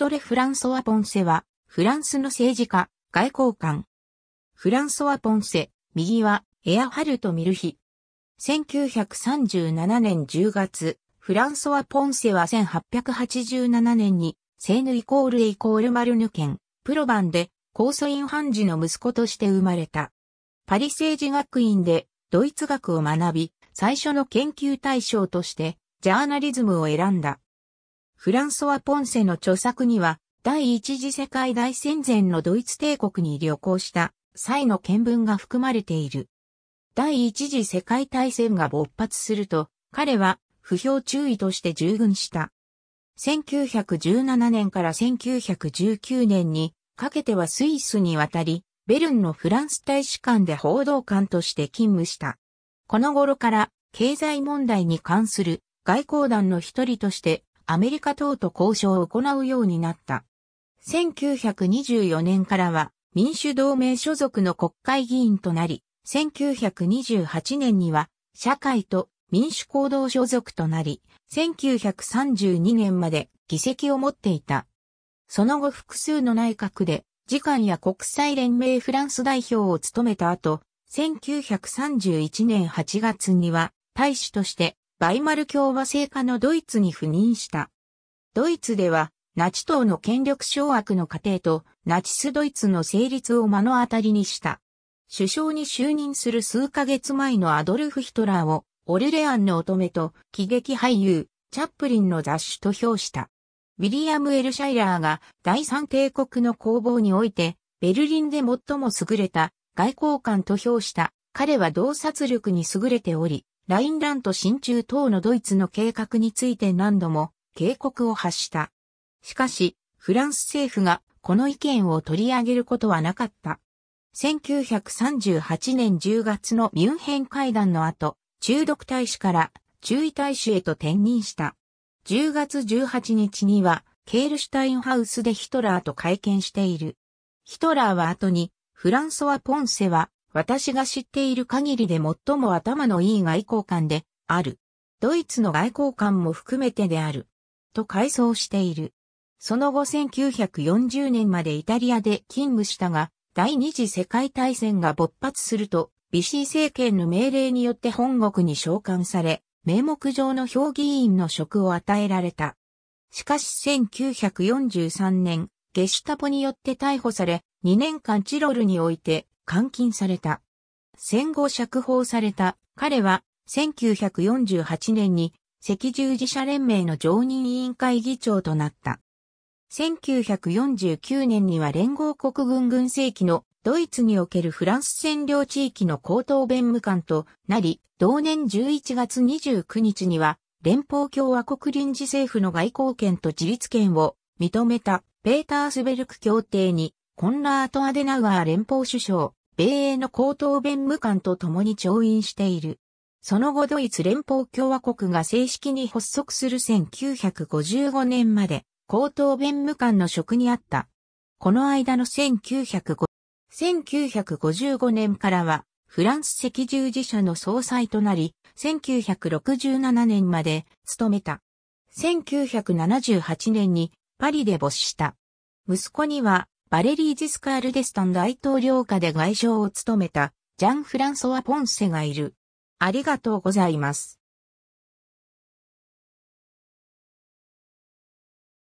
ドレ・フランソワ・ポンセは、フランスの政治家、外交官。フランソワ・ポンセ、右は、エア・ハルト・ミルヒ。1937年10月、フランソワ・ポンセは1887年に、セーヌイコールエイコールマルヌ県、プロバンで、高素院判事の息子として生まれた。パリ政治学院で、ドイツ学を学び、最初の研究対象として、ジャーナリズムを選んだ。フランソワ・ポンセの著作には、第一次世界大戦前のドイツ帝国に旅行した際の見聞が含まれている。第一次世界大戦が勃発すると、彼は不評注意として従軍した。1917年から1919年にかけてはスイスに渡り、ベルンのフランス大使館で報道官として勤務した。この頃から経済問題に関する外交団の一人としてアメリカ等と交渉を行うようになった。1924年からは民主同盟所属の国会議員となり、1928年には社会と民主行動所属となり、1932年まで議席を持っていた。その後複数の内閣で、次官や国際連盟フランス代表を務めた後、1931年8月には、大使としてバイマル共和制下のドイツに赴任した。ドイツでは、ナチ党の権力掌握の過程と、ナチスドイツの成立を目の当たりにした。首相に就任する数ヶ月前のアドルフ・ヒトラーを、オルレアンの乙女と喜劇俳優、チャップリンの雑誌と評した。ウィリアム・エルシャイラーが第三帝国の攻防において、ベルリンで最も優れた外交官と評した。彼は洞察力に優れており、ラインラント親中等のドイツの計画について何度も警告を発した。しかし、フランス政府がこの意見を取り上げることはなかった。1938年10月のミュンヘン会談の後、中毒大使から中位大使へと転任した。10月18日には、ケールシュタインハウスでヒトラーと会見している。ヒトラーは後に、フランソワ・ポンセは私が知っている限りで最も頭のいい外交官である。ドイツの外交官も含めてである。と回想している。その後1940年までイタリアで勤務したが、第二次世界大戦が勃発すると、ビシー政権の命令によって本国に召喚され、名目上の評議員の職を与えられた。しかし1943年、ゲシュタポによって逮捕され、2年間チロルにおいて監禁された。戦後釈放された彼は1948年に赤十字社連盟の常任委員会議長となった。1949年には連合国軍軍政機のドイツにおけるフランス占領地域の高等弁務官となり、同年11月29日には連邦共和国臨時政府の外交権と自立権を認めたペータースベルク協定にコンラート・アデナウアー連邦首相、米英の高等弁務官と共に調印している。その後ドイツ連邦共和国が正式に発足する1955年まで、高等弁務官の職にあった。この間の1 9 5 5年からは、フランス赤十字社の総裁となり、1967年まで務めた。1978年にパリで没した。息子にはバレリー・ジスカール・デスタン大統領下で外相を務めたジャン・フランソワ・ポンセがいる。ありがとうございます。